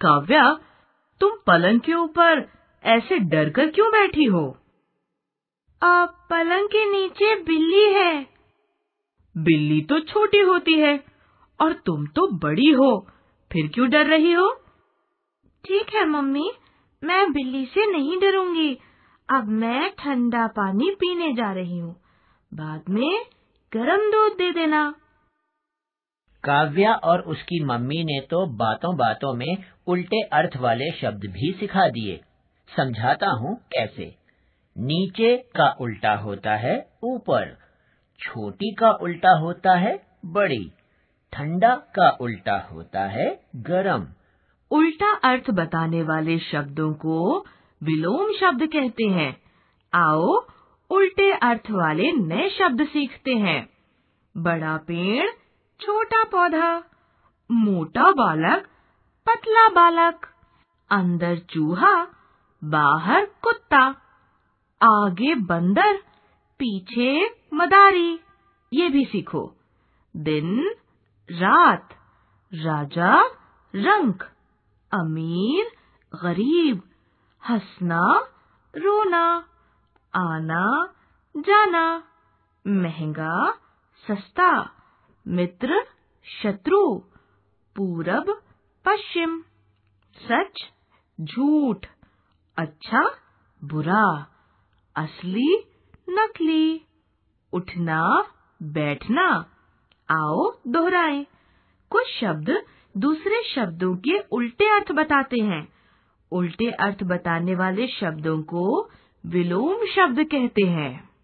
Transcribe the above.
काव्या तुम पलंग के ऊपर ऐसे डर कर क्यों बैठी हो आ, पलंग के नीचे बिल्ली है बिल्ली तो छोटी होती है और तुम तो बड़ी हो फिर क्यों डर रही हो ठीक है मम्मी मैं बिल्ली से नहीं डरूंगी अब मैं ठंडा पानी पीने जा रही हूँ बाद में गरम दूध दे देना काव्या और उसकी मम्मी ने तो बातों बातों में उल्टे अर्थ वाले शब्द भी सिखा दिए समझाता हूँ कैसे नीचे का उल्टा होता है ऊपर छोटी का उल्टा होता है बड़ी ठंडा का उल्टा होता है गरम उल्टा अर्थ बताने वाले शब्दों को विलोम शब्द कहते हैं आओ उल्टे अर्थ वाले नए शब्द सीखते हैं बड़ा पेड़ छोटा पौधा मोटा बालक पतला बालक अंदर चूहा बाहर कुत्ता आगे बंदर पीछे मदारी ये भी सीखो दिन रात राजा रंग अमीर गरीब हंसना रोना आना जाना महंगा सस्ता मित्र शत्रु पूरब पश्चिम सच झूठ अच्छा बुरा असली नकली उठना बैठना आओ दोहराए कुछ शब्द दूसरे शब्दों के उल्टे अर्थ बताते हैं उल्टे अर्थ बताने वाले शब्दों को विलोम शब्द कहते हैं